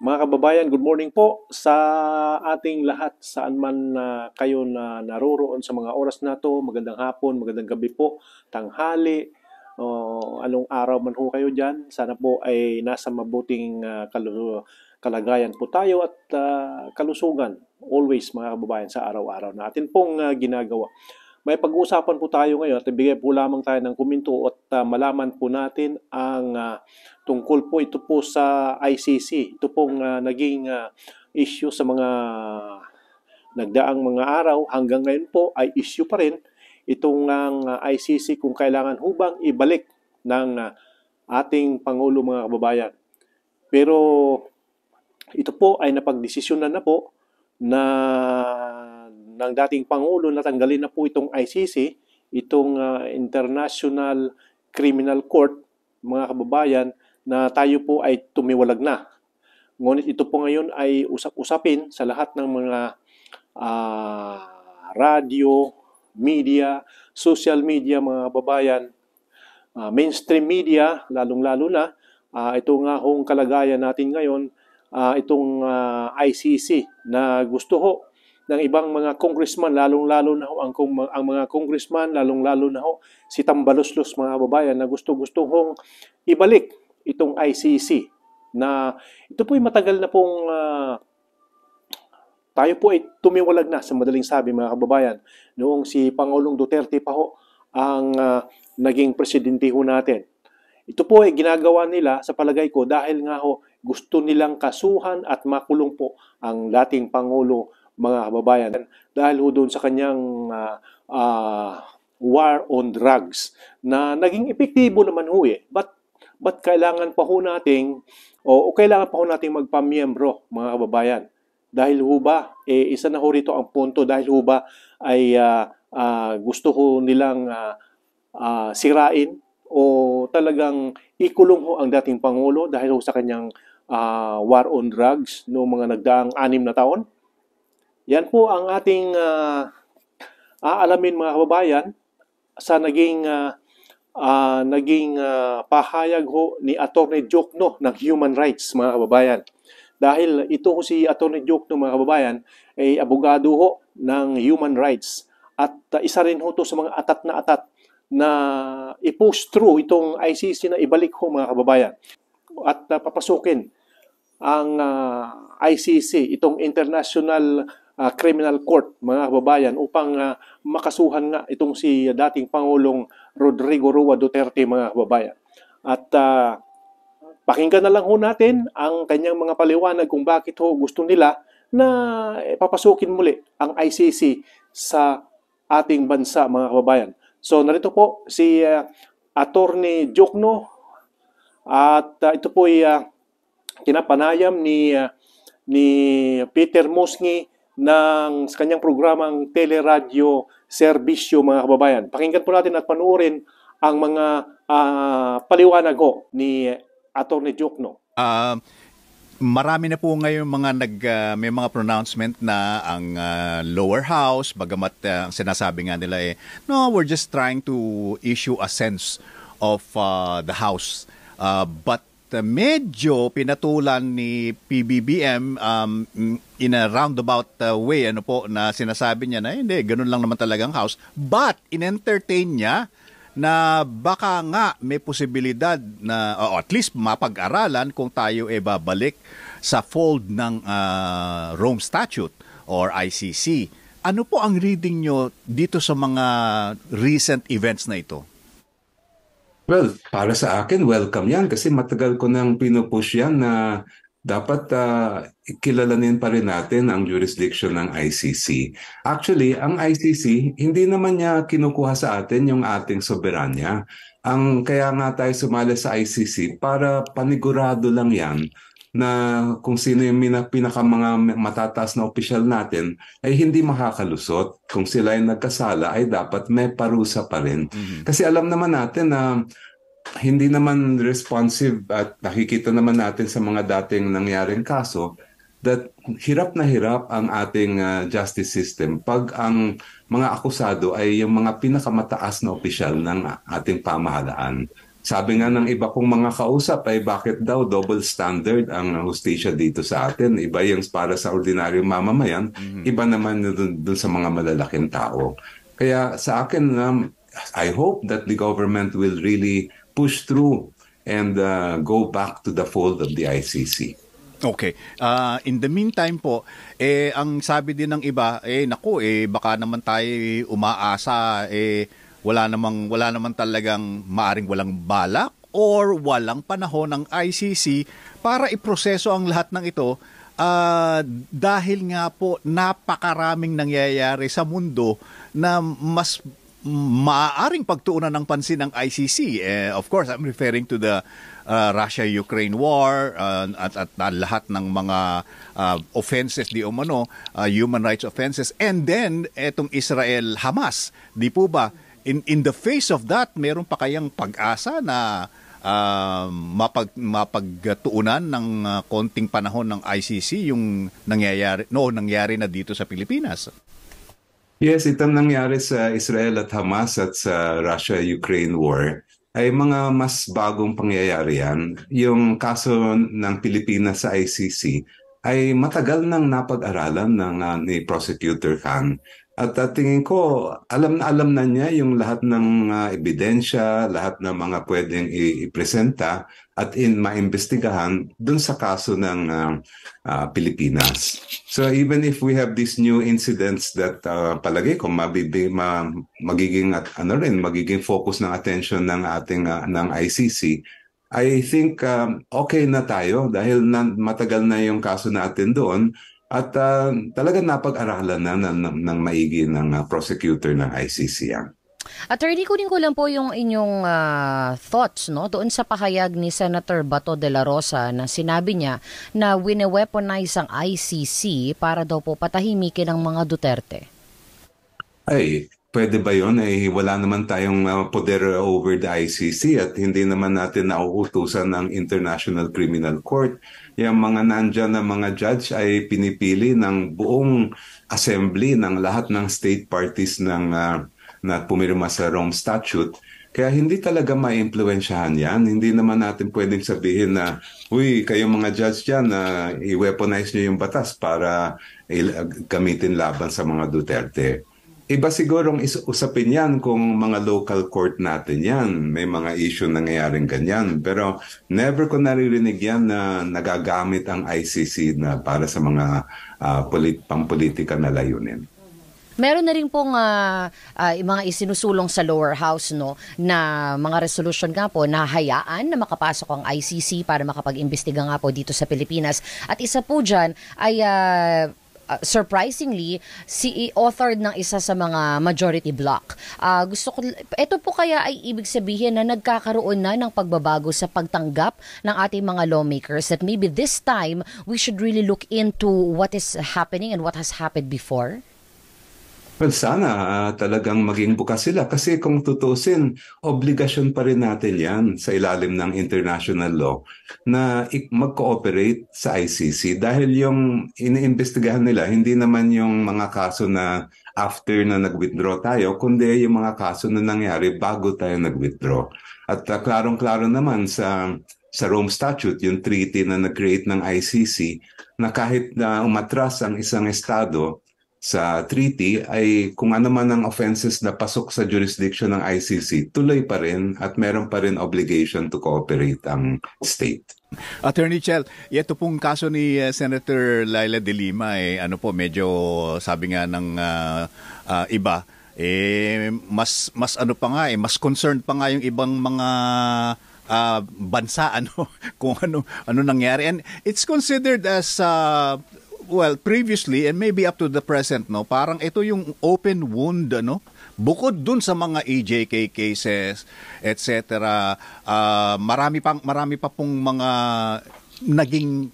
Mga kababayan, good morning po sa ating lahat saan man na ah, kayo na naroroon sa mga oras na to. Magandang hapon, magandang gabi po, tanghali, o uh, anong araw man ho kayo dyan. Sana po ay nasa mabuting uh, kalu- kalagayan po tayo at uh, kalusugan always mga kababayan sa araw-araw natin pong uh, ginagawa. May pag-uusapan po tayo ngayon at ibigay po lamang tayo ng kuminto at uh, malaman po natin ang uh, tungkol po ito po sa ICC. Ito pong uh, naging uh, issue sa mga nagdaang mga araw hanggang ngayon po ay issue pa rin itong uh, ICC kung kailangan hubang ibalik ng uh, ating Pangulo mga kababayan. Pero ito po ay napagdesisyon na na po na ng dating Pangulo na tanggalin na po itong ICC, itong uh, International Criminal Court, mga kababayan, na tayo po ay tumiwalag na. Ngunit ito po ngayon ay usap-usapin sa lahat ng mga uh, radio, media, social media mga kababayan, uh, mainstream media, lalong-lalo na, uh, ito nga hong kalagayan natin ngayon, uh, itong uh, ICC na gusto ho ng ibang mga congressman, lalong-lalo na ho ang, ang mga congressman, lalong-lalo na ho si Tambaluslos mga kababayan na gusto-gusto hong ibalik itong ICC na ito po ay matagal na pong uh, tayo po ay tumiwalag na sa madaling sabi mga kababayan noong si Pangulong Duterte pa ho ang uh, naging presidente ho natin. Ito po ay ginagawa nila sa palagay ko dahil nga ho gusto nilang kasuhan at makulong po ang dating Pangulo mga kababayan dahil ho doon sa kanyang uh, uh, war on drugs na naging epektibo naman ho eh. But, but kailangan pa ho nating o, o kailangan pa ho nating magpamiyembro mga kababayan. Dahil ho ba, eh, isa na ho rito ang punto dahil ho ba ay uh, uh, gusto ho nilang uh, uh, sirain o talagang ikulong ho ang dating Pangulo dahil ho sa kanyang uh, war on drugs noong mga nagdaang anim na taon? Yan po ang ating uh, aalamin mga kababayan sa naging uh, uh, naging uh, pahayag ho ni Attorney Jokno ng Human Rights mga kababayan. Dahil ito ho si Attorney Jokno mga kababayan ay abogado ho ng Human Rights at uh, isa rin ho to sa mga atat na atat na i-post through itong ICC na ibalik ho mga kababayan at uh, papasukin ang uh, ICC, itong International uh, criminal court, mga kababayan, upang uh, makasuhan nga itong si dating Pangulong Rodrigo Rua Duterte, mga kababayan. At uh, pakinggan na lang ho natin ang kanyang mga paliwanag kung bakit ho gusto nila na papasukin muli ang ICC sa ating bansa, mga kababayan. So narito po si uh, Attorney Jokno at uh, ito po ay uh, kinapanayam ni uh, ni Peter Musngi ng kanyang programang teleradyo serbisyo mga kababayan. Pakinggan po natin at panuorin ang mga uh, paliwanag ni Attorney Jokno. Um ah, marami na po ngayon mga nag uh, may mga pronouncement na ang uh, lower house bagamat uh, ang sinasabi nga nila eh no we're just trying to issue a sense of uh, the house uh, but Uh, medyo pinatulan ni PBBM um, in a roundabout uh, way ano po na sinasabi niya na hindi ganun lang naman talagang house but in-entertain niya na baka nga may posibilidad na o at least mapag-aralan kung tayo e babalik sa fold ng uh, Rome Statute or ICC. Ano po ang reading nyo dito sa mga recent events na ito? Well, para sa akin, welcome yan kasi matagal ko nang pinupush yan na dapat uh, kilalanin pa rin natin ang jurisdiction ng ICC. Actually, ang ICC, hindi naman niya kinukuha sa atin yung ating soberanya. Ang kaya nga tayo sumali sa ICC para panigurado lang yan na kung sino yung pinaka mga matataas na opisyal natin ay hindi makakalusot. Kung sila ay nagkasala ay dapat may parusa pa rin. Mm-hmm. Kasi alam naman natin na hindi naman responsive at nakikita naman natin sa mga dating nangyaring kaso that hirap na hirap ang ating uh, justice system pag ang mga akusado ay yung mga pinakamataas na opisyal ng ating pamahalaan. Sabi nga ng iba kong mga kausap ay bakit daw double standard ang hustisya dito sa atin. Iba yung para sa ordinaryong mamamayan, mm-hmm. iba naman dun, dun sa mga malalaking tao. Kaya sa akin, um, I hope that the government will really push through and uh, go back to the fold of the ICC. Okay. Uh, in the meantime po, eh ang sabi din ng iba, eh nako eh baka naman tayo eh, umaasa eh wala namang wala naman talagang maaring walang balak or walang panahon ng ICC para iproseso ang lahat ng ito uh, dahil nga po napakaraming nangyayari sa mundo na mas maaaring pagtuunan ng pansin ng ICC. Eh, of course, I'm referring to the uh, Russia-Ukraine war uh, at, at uh, lahat ng mga uh, offenses di umano, uh, human rights offenses. And then, etong Israel-Hamas, di po ba? in, in the face of that, meron pa kayang pag-asa na uh, mapag, mapagtuunan ng uh, konting panahon ng ICC yung nangyayari, no, nangyari na dito sa Pilipinas? Yes, itong nangyari sa Israel at Hamas at sa Russia-Ukraine war ay mga mas bagong pangyayari yan. Yung kaso ng Pilipinas sa ICC ay matagal nang napag-aralan ng uh, ni Prosecutor Khan at uh, tingin ko, alam na alam na niya yung lahat ng uh, ebidensya, lahat ng mga pwedeng ipresenta at in maimbestigahan dun sa kaso ng uh, uh, Pilipinas. So even if we have these new incidents that uh, palagi ko mabibi, ma, magiging at ano rin magiging focus ng attention ng ating uh, ng ICC, I think um, okay na tayo dahil na, matagal na yung kaso natin doon at uh, talagang napag-aralan na ng, ng, ng maigi ng uh, prosecutor ng ICC yan. Ah. Attorney, kunin ko lang po yung inyong uh, thoughts no doon sa pahayag ni Senator Bato de la Rosa na sinabi niya na wine-weaponize ang ICC para daw po patahimikin ang mga Duterte. Ay, pwede ba yun? Eh, wala naman tayong uh, poder over the ICC at hindi naman natin nauutusan ng International Criminal Court yung mga nandyan na mga judge ay pinipili ng buong assembly ng lahat ng state parties ng uh, na pumirma sa Rome Statute. Kaya hindi talaga maimpluwensyahan yan. Hindi naman natin pwedeng sabihin na, uy, kayong mga judge dyan, uh, i-weaponize nyo yung batas para gamitin laban sa mga Duterte. Iba sigurong is usapin yan kung mga local court natin yan. May mga issue nangyayaring ganyan. Pero never ko naririnig yan na nagagamit ang ICC na para sa mga uh, polit- pampolitika na layunin. Meron na rin pong uh, uh, mga isinusulong sa lower house no na mga resolution nga po na hayaan na makapasok ang ICC para makapag-imbestiga nga po dito sa Pilipinas. At isa po diyan ay uh, Ah, surprisingly, si authored e ng isa sa mga majority block. Uh, ah, gusto ko, ito po kaya ay ibig sabihin na nagkakaroon na ng pagbabago sa pagtanggap ng ating mga lawmakers that maybe this time we should really look into what is happening and what has happened before? Well, sana uh, talagang maging bukas sila kasi kung tutusin, obligasyon pa rin natin yan sa ilalim ng international law na mag-cooperate sa ICC dahil yung iniimbestigahan nila hindi naman yung mga kaso na after na nag-withdraw tayo, kundi yung mga kaso na nangyari bago tayo nag-withdraw. At uh, klarong-klaro naman sa sa Rome Statute, yung treaty na nag-create ng ICC, na kahit na umatras ang isang estado, sa treaty ay kung ano man ang offenses na pasok sa jurisdiction ng ICC, tuloy pa rin at meron pa rin obligation to cooperate ang state. Attorney Chel, ito pong kaso ni eh, Senator Laila De Lima eh ano po medyo sabi nga ng uh, uh, iba eh mas mas ano pa nga eh mas concerned pa nga yung ibang mga uh, bansa ano kung ano ano nangyari and it's considered as uh, well, previously and maybe up to the present, no, parang ito yung open wound, no? Bukod dun sa mga EJK cases, etc., uh, ah, marami, pang, marami pa pong mga naging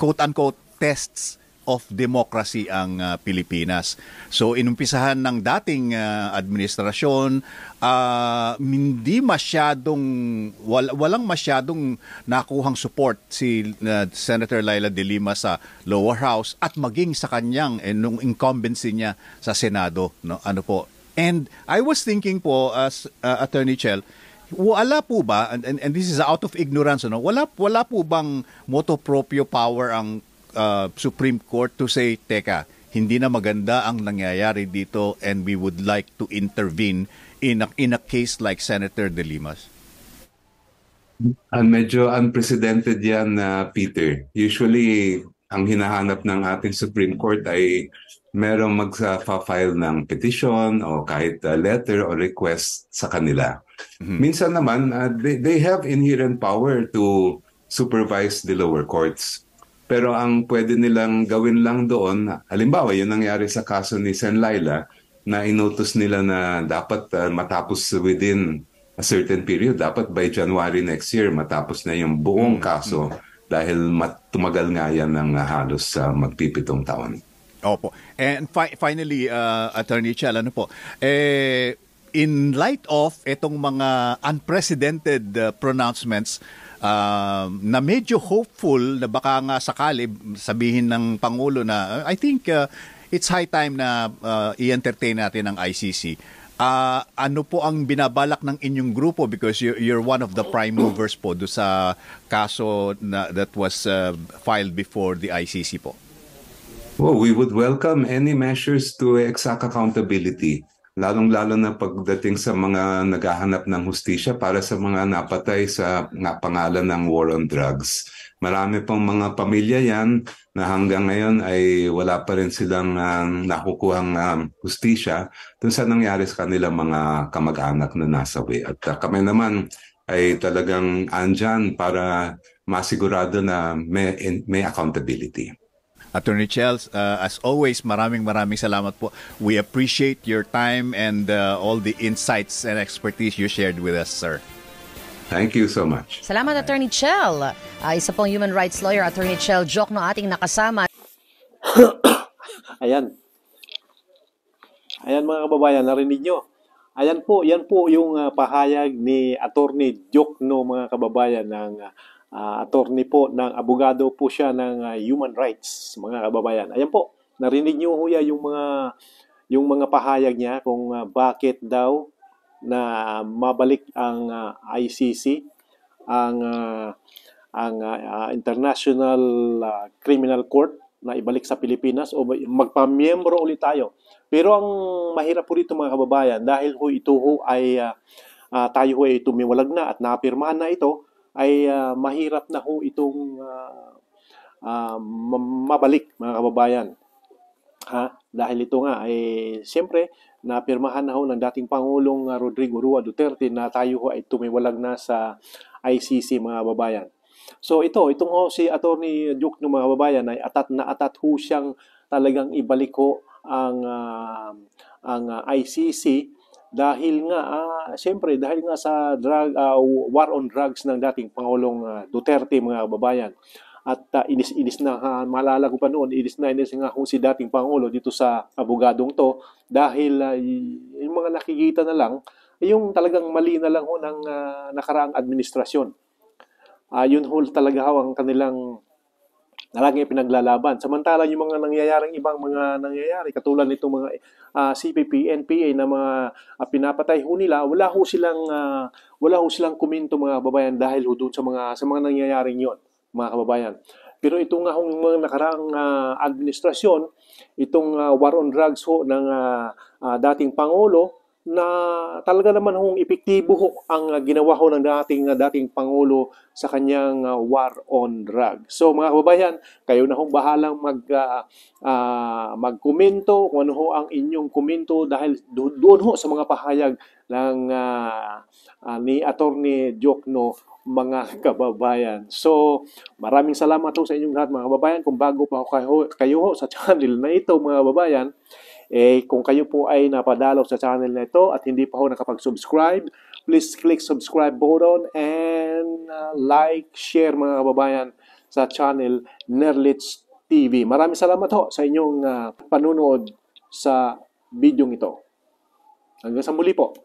quote-unquote tests of democracy ang uh, Pilipinas. So inumpisahan ng dating uh, administrasyon uh, hindi masyadong wal, walang masyadong nakuhang support si uh, Senator Laila De Lima sa lower house at maging sa kanyang eh, nung incumbency niya sa Senado no ano po. And I was thinking po as uh, Attorney Chell wala po ba and, and, and this is out of ignorance no wala wala po bang moto proprio power ang uh, Supreme Court to say, teka, hindi na maganda ang nangyayari dito and we would like to intervene in a, in a case like Senator De Limas? Uh, medyo unprecedented yan, uh, Peter. Usually, ang hinahanap ng ating Supreme Court ay merong magsa file ng petition o kahit uh, letter or request sa kanila. Mm-hmm. Minsan naman, uh, they, they have inherent power to supervise the lower courts. Pero ang pwede nilang gawin lang doon, halimbawa yun nangyari sa kaso ni Sen Laila, na inutos nila na dapat uh, matapos within a certain period, dapat by January next year matapos na yung buong mm-hmm. kaso dahil mat- tumagal nga yan ng uh, halos uh, magpipitong taon. Opo. And fi- finally, uh, Attorney Chell, ano po, eh, in light of itong mga unprecedented uh, pronouncements uh, na medyo hopeful na baka nga sakali sabihin ng Pangulo na uh, I think uh, it's high time na uh, i-entertain natin ang ICC. Uh, ano po ang binabalak ng inyong grupo because you, you're one of the prime movers po do sa kaso na, that was uh, filed before the ICC po? Well, we would welcome any measures to exact accountability lalong-lalo na pagdating sa mga naghahanap ng hustisya para sa mga napatay sa nga, pangalan ng war on drugs. Marami pang mga pamilya yan na hanggang ngayon ay wala pa rin silang uh, nakukuhang um, hustisya dun sa nangyari sa kanilang mga kamag-anak na way. At uh, kami naman ay talagang andyan para masigurado na may, may accountability. Attorney Chels, uh, as always, maraming maraming salamat po. We appreciate your time and uh, all the insights and expertise you shared with us, sir. Thank you so much. Salamat, Attorney Chell. Uh, isa pong human rights lawyer, Attorney Chell Jokno, ating nakasama. Ayan. Ayan mga kababayan, narinig nyo. Ayan po, yan po yung uh, pahayag ni Attorney Jokno mga kababayan ng uh, uh, attorney po, ng abogado po siya ng uh, human rights, mga kababayan. Ayan po, narinig niyo huya yung mga yung mga pahayag niya kung uh, bakit daw na mabalik ang uh, ICC ang uh, ang uh, International uh, Criminal Court na ibalik sa Pilipinas o magpamiyembro ulit tayo. Pero ang mahirap po dito mga kababayan dahil ho ito ho ay uh, uh, tayo ho ay tumiwalag na at napirmahan na ito ay uh, mahirap na ho itong uh, uh, mabalik mga kababayan. Ha? Dahil ito nga ay eh, siyempre napirmahan na ho ng dating Pangulong Rodrigo Rua Duterte na tayo ho ay tumiwalag na sa ICC mga kababayan. So ito, itong ho si Attorney Duke ng mga kababayan ay atat na atat ho siyang talagang ibalik ho ang, uh, ang uh, ICC dahil nga uh, siyempre dahil nga sa drug uh, war on drugs ng dating Pangulong uh, Duterte mga kababayan at uh, inis-inis na uh, malalago pa noon inis na inis nga kung si dating pangulo dito sa abogadong to dahil uh, yung mga nakikita na lang yung talagang mali na lang ho ng uh, nakaraang administrasyon uh, yun ho talaga ho ang kanilang na lagi pinaglalaban. Samantala yung mga nangyayaring ibang mga nangyayari, katulad nitong mga uh, ah, CPP, NPA na mga uh, pinapatay ho nila, wala ho silang uh, wala ho silang komento mga kababayan dahil ho sa mga sa mga nangyayaring yon, mga kababayan. Pero ito nga hong mga nakaraang uh, administrasyon, itong uh, war on drugs ho ng uh, uh, dating pangulo na talaga naman hong epektibo ho ang ah, ginawa ho ng dating ah, dating pangulo sa kanyang ah, war on drug. So mga kababayan, kayo na hong bahalang mag uh, uh, magkomento kung ano ho ang inyong komento dahil doon ho sa mga pahayag ng uh, uh, ni Attorney Jokno mga kababayan. So, maraming salamat ho sa inyong lahat mga kababayan. Kung bago pa ho kayo, kayo ho sa channel na ito mga kababayan, eh, kung kayo po ay napadalaw sa channel na ito at hindi pa ho nakapag-subscribe, please click subscribe button and uh, like, share mga kababayan sa channel Nerlitz TV. Maraming salamat ho sa inyong uh, panunood sa video ito. Hanggang sa muli po.